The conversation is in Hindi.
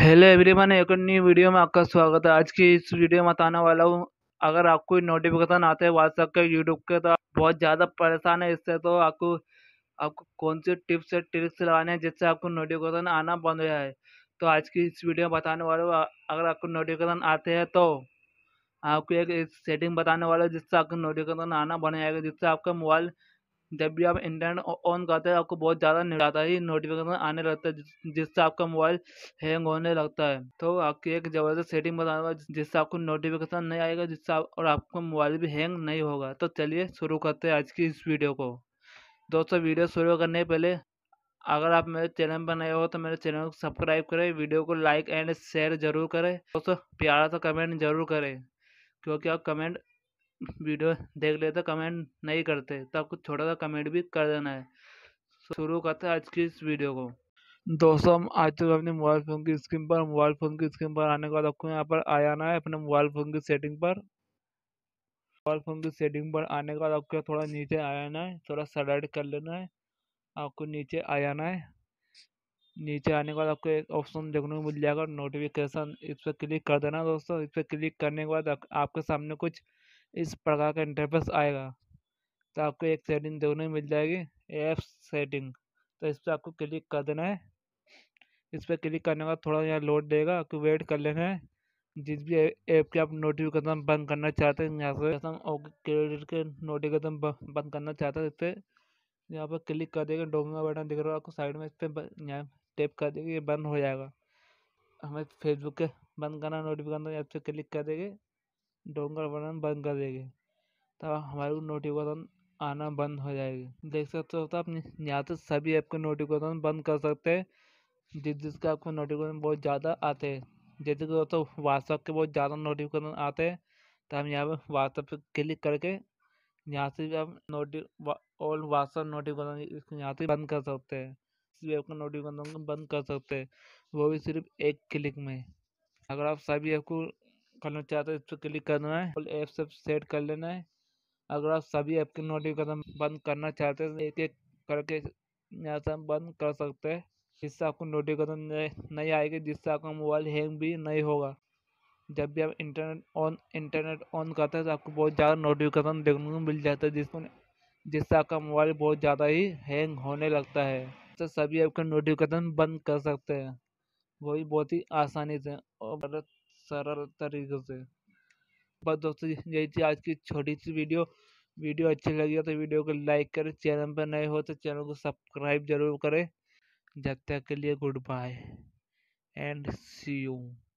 हेलो एवरीवन एक न्यू वीडियो में आपका स्वागत है आज की इस वीडियो में बताने वाला हूँ अगर आपको नोटिफिकेशन आते हैं व्हाट्सएप के यूट्यूब के तो बहुत ज़्यादा परेशान है इससे तो आपको आपको कौन से टिप्स या ट्रिक्स लगाने हैं जिससे आपको नोटिफिकेशन आना बंद हो जाए तो आज की इस वीडियो में बताने वाला हूँ अगर आपको नोटिफिकेशन आते हैं तो आपको एक सेटिंग बताने वाला हूँ जिससे आपको नोटिफिकेशन आना बन जाएगा जिससे आपका मोबाइल जब भी आप इंटरनेट ऑन करते हैं आपको बहुत ज़्यादा ज़्यादा ही नोटिफिकेशन आने लगता है जिससे आपका मोबाइल हैंग होने लगता है तो आपकी एक ज़बरदस्त सेटिंग बताने जिससे आपको नोटिफिकेशन नहीं आएगा जिससे आप और आपका मोबाइल भी हैंग नहीं होगा तो चलिए शुरू करते हैं आज की इस वीडियो को दोस्तों वीडियो शुरू करने पहले अगर आप मेरे चैनल पर नए हो तो मेरे चैनल को सब्सक्राइब करें वीडियो को लाइक एंड शेयर जरूर करें दोस्तों प्यारा सा कमेंट जरूर करें क्योंकि आप कमेंट वीडियो देख लेते कमेंट नहीं करते तो आपको छोटा सा कमेंट भी कर देना है शुरू करते हैं आज की इस वीडियो को दोस्तों हम आज तक तो अपने मोबाइल फ़ोन की स्क्रीन पर मोबाइल फ़ोन की स्क्रीन पर आने के बाद आपको यहाँ पर आ जाना है अपने मोबाइल फ़ोन की सेटिंग पर मोबाइल फ़ोन की सेटिंग पर आने के बाद आपको थोड़ा नीचे आ जाना है थोड़ा सलाइड कर लेना है आपको नीचे आ जाना है नीचे आने के बाद आपको एक ऑप्शन देखने को मिल जाएगा नोटिफिकेशन इस पर क्लिक कर देना दोस्तों इस पर क्लिक करने के बाद आपके सामने कुछ इस प्रकार का इंटरफेस आएगा तो आपको एक सेटिंग दोनों मिल जाएगी एफ सेटिंग तो इस पर आपको क्लिक कर देना है इस पर क्लिक करने का थोड़ा यहाँ लोड देगा आपको वेट कर लेना है जिस भी ऐप के आप नोटिफिकेशन बंद करना चाहते हैं यहाँ से और क्रेडिट के नोटिफिकेशन बंद करना चाहते हैं इस पर यहाँ पर क्लिक कर देगा डोमिनो बटन दिख रहा है आपको साइड में इस पर यहाँ टेप कर देंगे ये बंद हो जाएगा हमें फेसबुक के बंद करना नोटिफिकेशन ऐप से क्लिक कर देंगे डोंगर वरन बंद कर देगी तब हमारे को नोटिफिकेशन आना बंद हो जाएगी देख सकते हो तो आप यहाँ से सभी ऐप के नोटिफिकेशन बंद कर सकते हैं जिस जिसके आपको नोटिफिकेशन बहुत ज़्यादा आते हैं जैसे कि दोस्तों व्हाट्सएप के बहुत ज़्यादा नोटिफिकेशन आते हैं तो हम यहाँ पर व्हाट्सएप पर क्लिक करके यहाँ से भी आप नोटि ऑल व्हाट्सएप नोटिफिकेशन इसको यहाँ से बंद कर सकते हैं सभी ऐप नोटिफिकेशन बंद कर सकते हैं वो भी सिर्फ एक क्लिक में अगर आप सभी ऐप को करना चाहते हो इस पर क्लिक करना है और ऐप सब सेट कर लेना है अगर आप सभी ऐप के नोटिफिकेशन बंद करना चाहते हैं एक एक करके यहाँ से बंद कर सकते हैं जिससे आपको नोटिफिकेशन नहीं आएगी जिससे आपका मोबाइल हैंग भी नहीं होगा जब भी आप इंटरनेट ऑन इंटरनेट ऑन करते हैं तो आपको बहुत ज़्यादा नोटिफिकेशन देखने को मिल जाता है जिसको जिससे आपका मोबाइल बहुत ज़्यादा ही हैंग होने लगता है तो सभी आपका नोटिफिकेशन बंद कर सकते हैं वही बहुत ही आसानी से और सरल तरीके से बस दोस्तों यही थी आज की छोटी सी वीडियो वीडियो अच्छी लगी हो तो वीडियो को लाइक करें चैनल पर नए हो तो चैनल को सब्सक्राइब जरूर करें जब तक के लिए goodbye and see you